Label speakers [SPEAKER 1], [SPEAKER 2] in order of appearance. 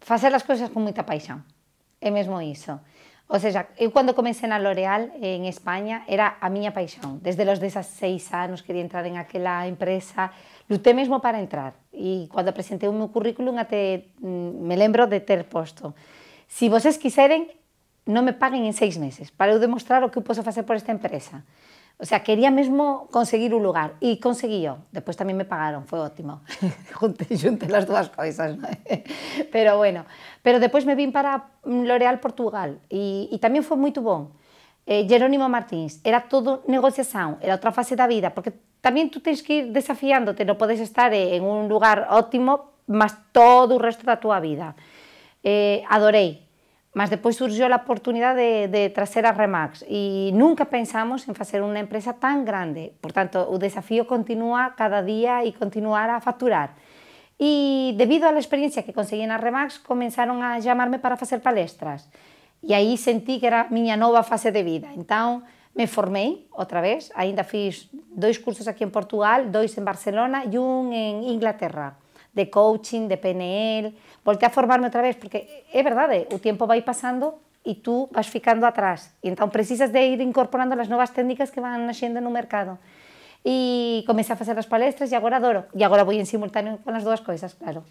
[SPEAKER 1] facer las cosas con mucha paixón. É mesmo iso. O sea, eu cuando comencé en L'Oreal en España era a miña paixón. Desde los 16 años quería entrar en aquella empresa, luté mesmo para entrar. Y e cuando presenté mi currículum mm, me lembro de ter posto. Si vocês quiseren, no me paguen en seis meses, para demostrar lo que puedo hacer por esta empresa. O sea, quería mesmo conseguir un lugar y conseguí yo. Después también me pagaron, Fue óptimo. Junté las dos cosas, ¿no? pero bueno, pero después me vine para L'Oreal Portugal Y también fue muy muy Jerónimo Martins, era todo negociación, era otra fase de vida, porque también tú tienes que ir desafiándote, No puedes estar en un lugar óptimo, más todo el resto de tu vida. Eh, mas después surgió la oportunidad de, de a Remax y e nunca pensamos en hacer una empresa tan grande. Por tanto, el desafío continúa cada día y e continuar a facturar. Y e debido a la experiencia que conseguí en Remax, comenzaron a llamarme para hacer palestras. Y ahí sentí que era mi nueva fase de vida. Entonces me formei otra vez, ainda fiz dos cursos aquí en Portugal, dos en Barcelona y un en Inglaterra de coaching, de PNL, Volví a formarme otra vez, porque es verdad, el eh, tiempo va pasando y tú vas ficando atrás. y entonces precisas de ir incorporando las nuevas técnicas que van naciendo en el mercado. Y comencé a hacer las palestras y ahora adoro. y ahora voy en simultáneo con las dos cosas, claro.